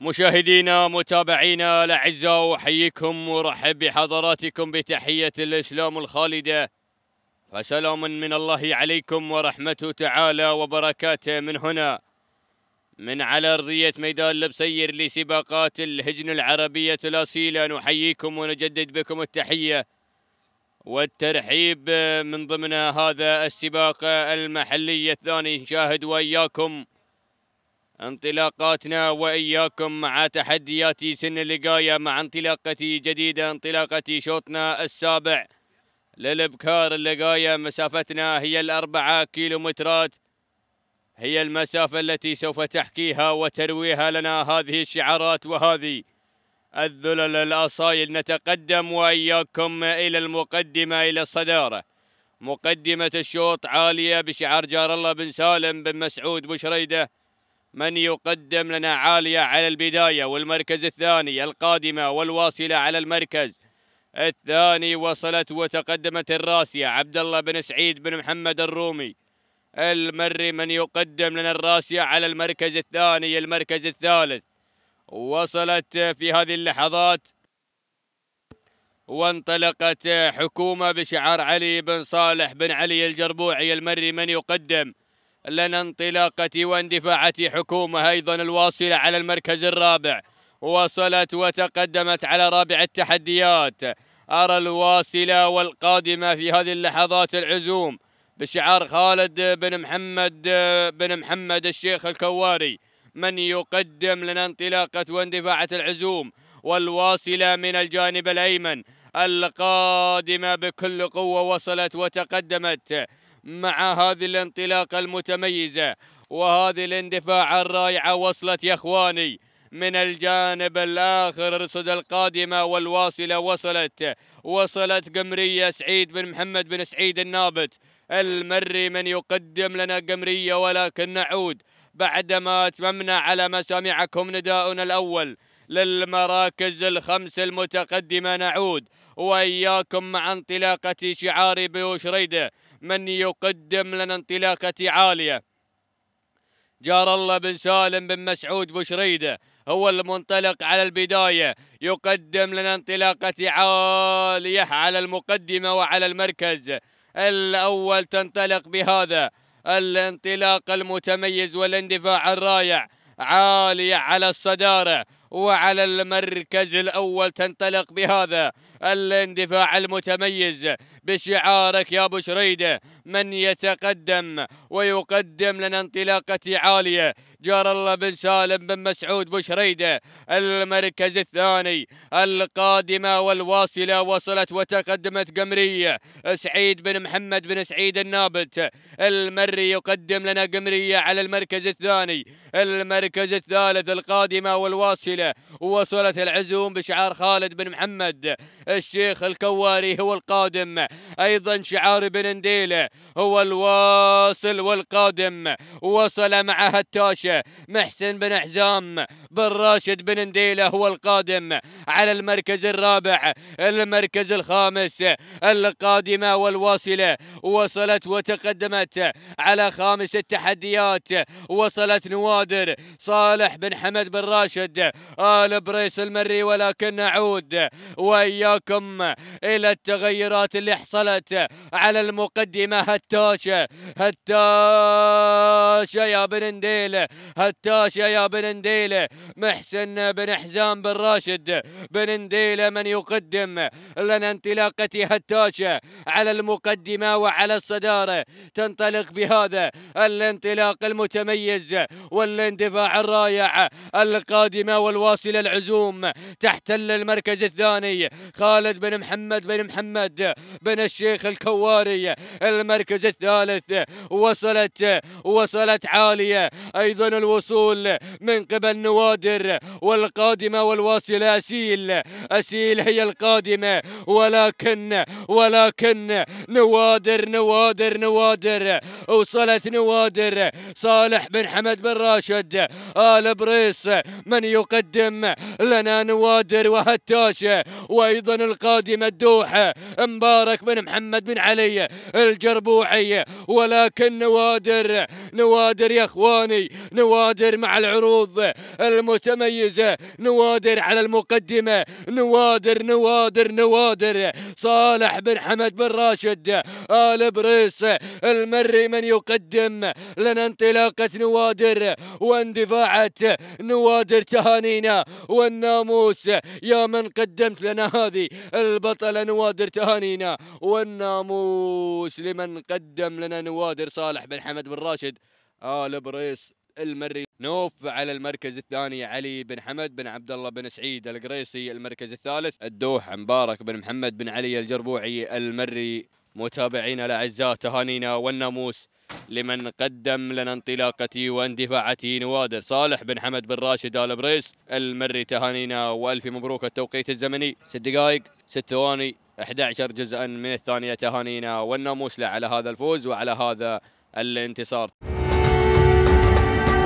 مشاهدينا متابعينا الاعزاء احييكم وارحب بحضراتكم بتحيه الاسلام الخالده فسلام من الله عليكم ورحمته تعالى وبركاته من هنا من على ارضيه ميدان لبسير لسباقات الهجن العربيه الاصيله نحييكم ونجدد بكم التحيه والترحيب من ضمن هذا السباق المحلي الثاني نشاهد واياكم انطلاقاتنا وإياكم مع تحديات سن اللقاية مع انطلاقة جديدة انطلاقة شوطنا السابع للبكار اللقاية مسافتنا هي الأربعة كيلومترات هي المسافة التي سوف تحكيها وترويها لنا هذه الشعارات وهذه الذلل الأصايل نتقدم وإياكم إلى المقدمة إلى الصدارة مقدمة الشوط عالية بشعار جار الله بن سالم بن مسعود بشريده من يقدم لنا عالية على البداية والمركز الثاني القادمة والواصلة على المركز الثاني وصلت وتقدمت الراسية عبد الله بن سعيد بن محمد الرومي المري من يقدم لنا الراسية على المركز الثاني المركز الثالث وصلت في هذه اللحظات وانطلقت حكومة بشعار علي بن صالح بن علي الجربوعي المري من يقدم لنا انطلاقة واندفاعة حكومة أيضا الواصلة على المركز الرابع وصلت وتقدمت على رابع التحديات أرى الواصلة والقادمة في هذه اللحظات العزوم بشعار خالد بن محمد بن محمد الشيخ الكواري من يقدم لنا انطلاقة واندفاعة العزوم والواصلة من الجانب الأيمن القادمة بكل قوة وصلت وتقدمت مع هذه الانطلاقة المتميزة وهذه الاندفاع الرائعة وصلت يا اخواني من الجانب الآخر رصد القادمة والواصلة وصلت وصلت قمرية سعيد بن محمد بن سعيد النابت المري من يقدم لنا قمرية ولكن نعود بعدما أتممنا على مسامعكم نداؤنا الأول للمراكز الخمس المتقدمة نعود وإياكم مع انطلاقة شعار بوشريدة من يقدم لنا انطلاقة عالية جار الله بن سالم بن مسعود بوشريدة هو المنطلق على البداية يقدم لنا انطلاقة عالية على المقدمة وعلى المركز الأول تنطلق بهذا الانطلاق المتميز والاندفاع الرائع عالية على الصدارة وعلى المركز الأول تنطلق بهذا الاندفاع المتميز بشعارك يا أبو شريدة من يتقدم ويقدم لنا انطلاقة عالية جار الله بن سالم بن مسعود بشريدة المركز الثاني القادمة والواصلة وصلت وتقدمت قمرية سعيد بن محمد بن سعيد النابت المري يقدم لنا قمرية على المركز الثاني المركز الثالث القادمة والواصلة وصلت العزوم بشعار خالد بن محمد الشيخ الكواري هو القادم أيضا شعار بن نديلة هو الواصل والقادم وصل معها التاشه محسن بن حزام بن راشد بن نديلة هو القادم على المركز الرابع المركز الخامس القادمة والواصلة وصلت وتقدمت على خامس التحديات وصلت نوادر صالح بن حمد بن راشد آل بريس المري ولكن نعود وإياكم إلى التغيرات اللي حصلت على المقدمة هتاشة هتاشة يا بن نديل هتاشة يا بن نديلة محسن بن حزام بن راشد بن نديلة من يقدم لنا انطلاقة هتاشة على المقدمة وعلى الصدارة تنطلق بهذا الانطلاق المتميز والاندفاع الرائع القادمة والواصلة العزوم تحتل المركز الثاني خالد بن محمد بن محمد بن الشيخ الكواري المركز الثالث وصلت وصلت عالية أيضا يمكن الوصول من قبل نوادر والقادمة والواصلة أسيل أسيل هي القادمة ولكن ولكن نوادر نوادر نوادر وصلت نوادر صالح بن حمد بن راشد آل بريس من يقدم لنا نوادر وهتاشة وأيضا القادمة الدوحة مبارك بن محمد بن علي الجربوعي ولكن نوادر نوادر يا اخواني نوادر مع العروض المتميزه نوادر على المقدمه نوادر نوادر نوادر صالح بن حمد بن راشد ال بريس المري من يقدم لنا انطلاقه نوادر واندفاعه نوادر تهانينا والناموس يا من قدمت لنا هذه البطله نوادر تهانينا والناموس لمن قدم لنا هنا نوادر صالح بن حمد بن راشد آل بريس المري نوف على المركز الثاني علي بن حمد بن عبد الله بن سعيد القريسي المركز الثالث الدوحة مبارك بن محمد بن علي الجربوعي المري متابعينا الاعزاء تهانينا والناموس لمن قدم لنا انطلاقتي واندفاعتي نوادر صالح بن حمد بن راشد ال بريس المري تهانينا والف مبروك التوقيت الزمني ست دقائق ست ثواني 11 جزءا من الثانية تهانينا والناموس له على هذا الفوز وعلى هذا الانتصار